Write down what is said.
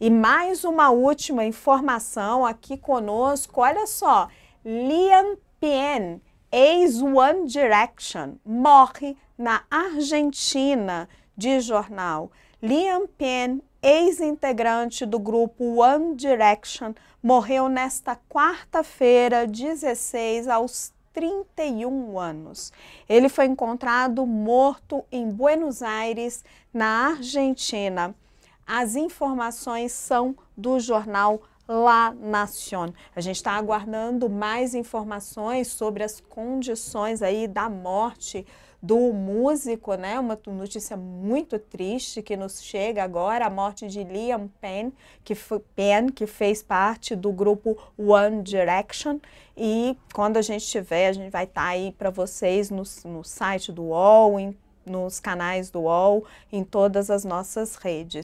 E mais uma última informação aqui conosco, olha só, Liam Payne, ex One Direction, morre na Argentina de jornal. Liam Payne, ex-integrante do grupo One Direction, morreu nesta quarta-feira, 16 aos 31 anos. Ele foi encontrado morto em Buenos Aires, na Argentina. As informações são do jornal La Nación. A gente está aguardando mais informações sobre as condições aí da morte do músico, né? Uma notícia muito triste que nos chega agora, a morte de Liam Payne, que, foi, Penn, que fez parte do grupo One Direction. E quando a gente tiver, a gente vai estar tá aí para vocês no, no site do UOL, em, nos canais do UOL, em todas as nossas redes.